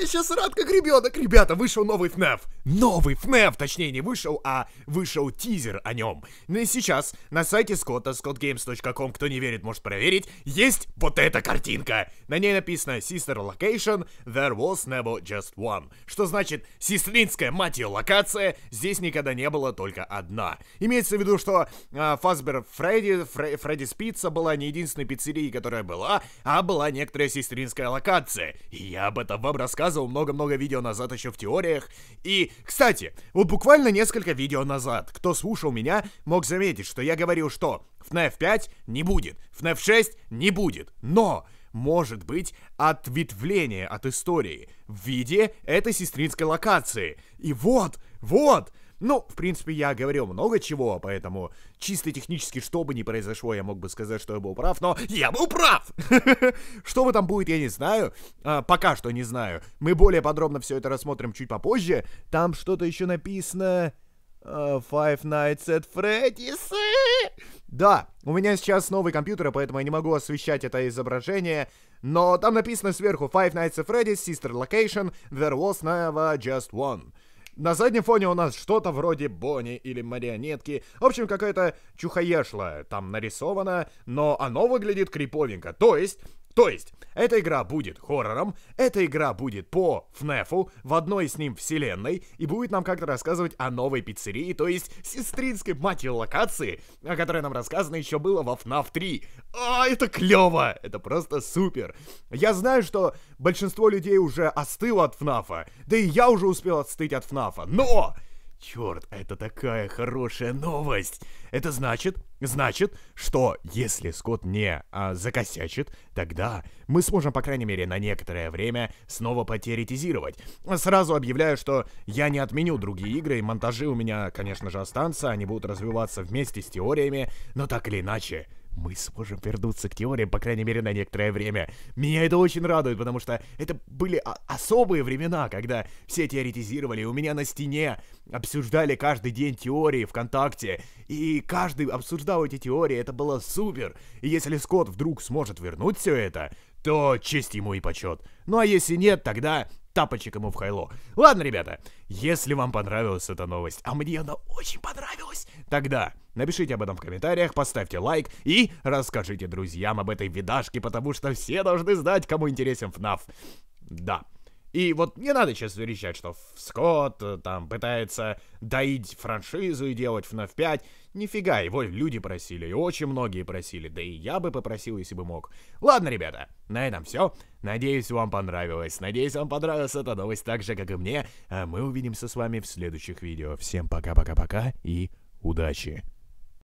Я сейчас рад, как ребенок. Ребята, вышел новый FNAF. Новый FNAF, точнее, не вышел, а вышел тизер о нем. Ну и сейчас на сайте Скотта, scottgames.com, кто не верит, может проверить, есть вот эта картинка. На ней написано Sister Location, there was never just one. Что значит, сестринская, мать ее, локация, здесь никогда не было только одна. Имеется в виду, что э, а, Фазбер Фредди, Фре, Фреддис Пицца была не единственной пиццерией, которая была, а была некоторая сестринская локация. И я об этом вам рассказывал рассказывал много-много видео назад еще в теориях. И, кстати, вот буквально несколько видео назад, кто слушал меня, мог заметить, что я говорил, что FNAF 5 не будет, FNAF 6 не будет, но может быть ответвление от истории в виде этой сестринской локации. И вот, вот, ну, в принципе, я говорил много чего, поэтому чисто технически, что бы ни произошло, я мог бы сказать, что я был прав, но я был прав! Что бы там будет, я не знаю. А, пока что не знаю. Мы более подробно все это рассмотрим чуть попозже. Там что-то еще написано... А, Five Nights at Freddy's. Да, у меня сейчас новый компьютер, поэтому я не могу освещать это изображение. Но там написано сверху Five Nights at Freddy's, Sister Location, There was never just one. На заднем фоне у нас что-то вроде Бони или марионетки. В общем, какая-то чухоешла там нарисована, но оно выглядит криповенько. То есть, то есть, эта игра будет хоррором, эта игра будет по ФНЭФу, в одной с ним вселенной, и будет нам как-то рассказывать о новой пиццерии, то есть сестринской мать локации, о которой нам рассказано еще было во ФНАФ 3. А, это клево! Это просто супер! Я знаю, что большинство людей уже остыло от ФНАФа, да и я уже успел отстыть от ФНАФа, но Черт, это такая хорошая новость! Это значит, значит, что если Скотт не а, закосячит, тогда мы сможем, по крайней мере, на некоторое время снова потеретизировать. Сразу объявляю, что я не отменю другие игры, и монтажи у меня, конечно же, останутся, они будут развиваться вместе с теориями, но так или иначе, мы сможем вернуться к теории, по крайней мере, на некоторое время. Меня это очень радует, потому что это были особые времена, когда все теоретизировали, у меня на стене обсуждали каждый день теории ВКонтакте, и каждый обсуждал эти теории, это было супер. И если Скотт вдруг сможет вернуть все это, то честь ему и почет. Ну а если нет, тогда тапочек ему в хайло. Ладно, ребята, если вам понравилась эта новость, а мне она очень понравилась, тогда Напишите об этом в комментариях, поставьте лайк и расскажите друзьям об этой видашке, потому что все должны знать, кому интересен FNAF. Да. И вот не надо сейчас верещать, что Скотт э, там пытается доить франшизу и делать FNAF 5. Нифига, его люди просили, и очень многие просили, да и я бы попросил, если бы мог. Ладно, ребята, на этом все. Надеюсь, вам понравилось. Надеюсь, вам понравилась эта новость так же, как и мне. А мы увидимся с вами в следующих видео. Всем пока-пока-пока и удачи!